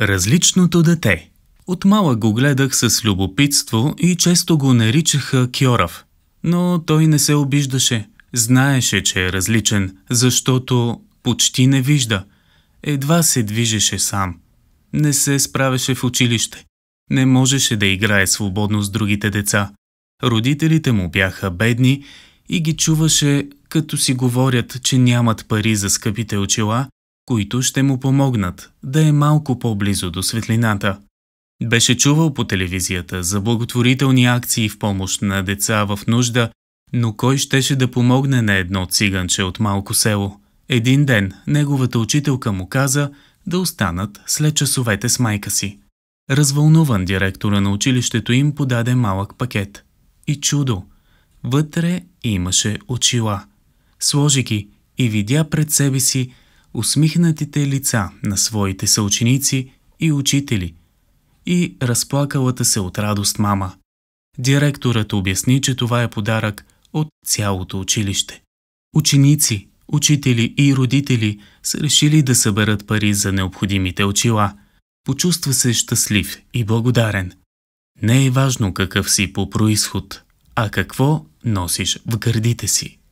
Различното дете От мала го гледах с любопитство и често го наричаха Кьорав. Но той не се обиждаше. Знаеше, че е различен, защото почти не вижда. Едва се движеше сам. Не се справяше в училище. Не можеше да играе свободно с другите деца. Родителите му бяха бедни и ги чуваше, като си говорят, че нямат пари за скъпите очила които ще му помогнат да е малко по-близо до светлината. Беше чувал по телевизията за благотворителни акции в помощ на деца в нужда, но кой щеше да помогне на едно циганче от малко село? Един ден неговата учителка му каза да останат след часовете с майка си. Развълнуван директора на училището им подаде малък пакет. И чудо! Вътре имаше очила. Сложи ги и видя пред себе си усмихнатите лица на своите съученици и учители и разплакалата се от радост мама. Директорът обясни, че това е подарък от цялото училище. Ученици, учители и родители са решили да съберат пари за необходимите очила. Почувства се щастлив и благодарен. Не е важно какъв си по происход, а какво носиш в гърдите си.